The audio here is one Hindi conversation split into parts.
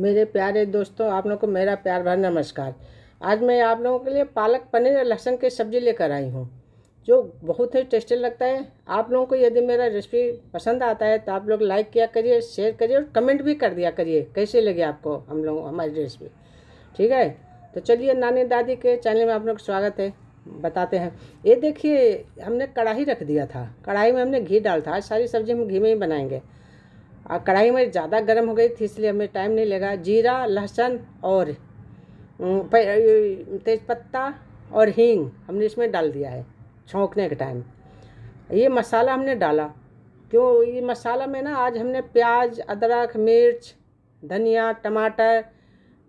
मेरे प्यारे दोस्तों आप लोग को मेरा प्यार भरा नमस्कार आज मैं आप लोगों के लिए पालक पनीर और लहसुन की सब्ज़ी लेकर आई हूँ जो बहुत ही टेस्टी लगता है आप लोगों को यदि मेरा रेसिपी पसंद आता है तो आप लोग लाइक किया करिए शेयर करिए और कमेंट भी कर दिया करिए कैसे लगे आपको हम लोग हमारी रेसिपी ठीक है तो चलिए नानी दादी के चैनल में आप लोग स्वागत है बताते हैं ये देखिए हमने कढ़ाई रख दिया था कढ़ाई में हमने घी डाल था आज सारी सब्ज़ी हम घी में ही बनाएंगे और कढ़ाई में ज़्यादा गर्म हो गई थी इसलिए हमें टाइम नहीं लगा जीरा लहसुन और तेज़पत्ता और हींग हमने इसमें डाल दिया है छोंकने के टाइम ये मसाला हमने डाला क्यों ये मसाला में ना आज हमने प्याज अदरक मिर्च धनिया टमाटर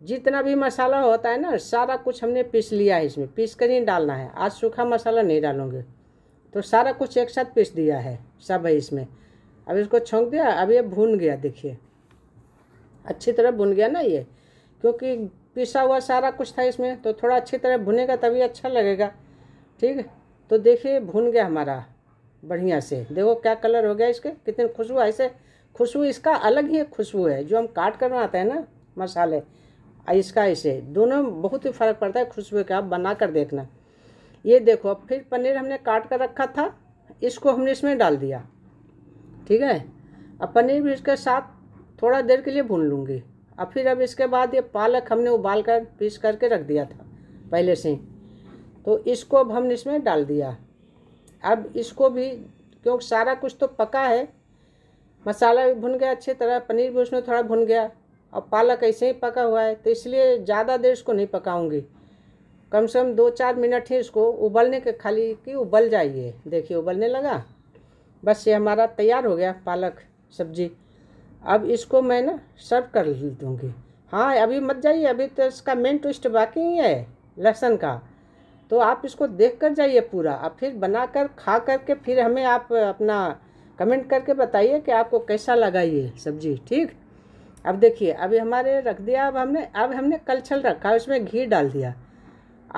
जितना भी मसाला होता है ना सारा कुछ हमने पीस लिया है इसमें पीस कर ही डालना है आज सूखा मसाला नहीं डालोगे तो सारा कुछ एक साथ पीस दिया है सब है इसमें अब इसको छोंक दिया अब ये भून गया देखिए अच्छी तरह भुन गया ना ये क्योंकि पिसा हुआ सारा कुछ था इसमें तो थोड़ा अच्छी तरह भुनेगा तभी अच्छा लगेगा ठीक है तो देखिए भुन गया हमारा बढ़िया से देखो क्या कलर हो गया इसके कितने खुशबू ऐसे खुशबू इसका अलग ही खुशबू है जो हम काट कर बनाते हैं ना मसाले इसका ऐसे दोनों में बहुत ही फ़र्क पड़ता है खुशबू का आप बना कर देखना ये देखो अब फिर पनीर हमने काट कर रखा था इसको हमने इसमें डाल दिया ठीक है अब पनीर भी इसके साथ थोड़ा देर के लिए भून लूँगी अब फिर अब इसके बाद ये पालक हमने उबाल कर पीस करके रख दिया था पहले से तो इसको अब हमने इसमें डाल दिया अब इसको भी क्योंकि सारा कुछ तो पका है मसाला भी भुन गया अच्छी तरह पनीर भी उसमें थोड़ा भुन गया और पालक ऐसे ही पका हुआ है तो इसलिए ज़्यादा देर इसको नहीं पकाऊंगी कम से कम दो चार मिनट ही इसको उबलने के खाली कि उबल जाइए देखिए उबलने लगा बस ये हमारा तैयार हो गया पालक सब्जी अब इसको मैं ना सर्व कर दूँगी हाँ अभी मत जाइए अभी तो इसका मेन ट्विस्ट बाकी ही है लहसुन का तो आप इसको देख कर जाइए पूरा अब फिर बना कर खा करके फिर हमें आप अपना कमेंट करके बताइए कि आपको कैसा लगा ये सब्जी ठीक अब देखिए अभी हमारे रख दिया अब हमने अब हमने कलछल रखा उसमें घी डाल दिया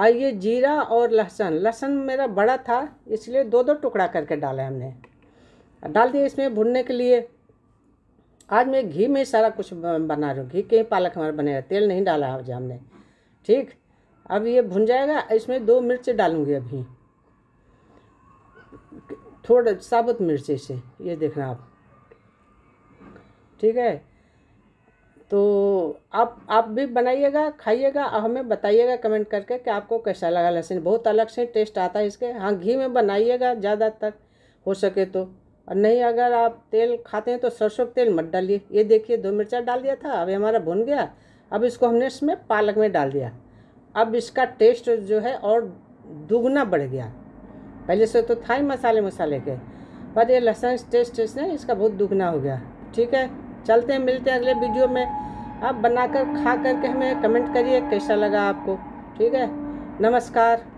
और ये जीरा और लहसुन लहसुन मेरा बड़ा था इसलिए दो दो टुकड़ा करके डाला हमने डाल दिए इसमें भुनने के लिए आज मैं घी में सारा कुछ बना रहा हूँ घी के पालक हमारा बनेगा तेल नहीं डाला है आज हमने ठीक अब ये भुन जाएगा इसमें दो मिर्च डालूँगी अभी थोड़ा साबुत मिर्च से ये देखना आप ठीक है तो आप आप भी बनाइएगा खाइएगा और हमें बताइएगा कमेंट करके कि आपको कैसा लगा लहसुन बहुत अलग से टेस्ट आता है इसके हाँ घी में बनाइएगा ज़्यादातर हो सके तो और नहीं अगर आप तेल खाते हैं तो सरसों का तेल मत डालिए ये देखिए दो मिर्चा डाल दिया था अब हमारा भुन गया अब इसको हमने इसमें पालक में डाल दिया अब इसका टेस्ट जो है और दुगना बढ़ गया पहले से तो था ही मसाले मसाले के पर ये लहसुन टेस्ट इसने इसका बहुत दुगना हो गया ठीक है चलते हैं मिलते हैं अगले वीडियो में आप बनाकर खा करके हमें कमेंट करिए कैसा लगा आपको ठीक है नमस्कार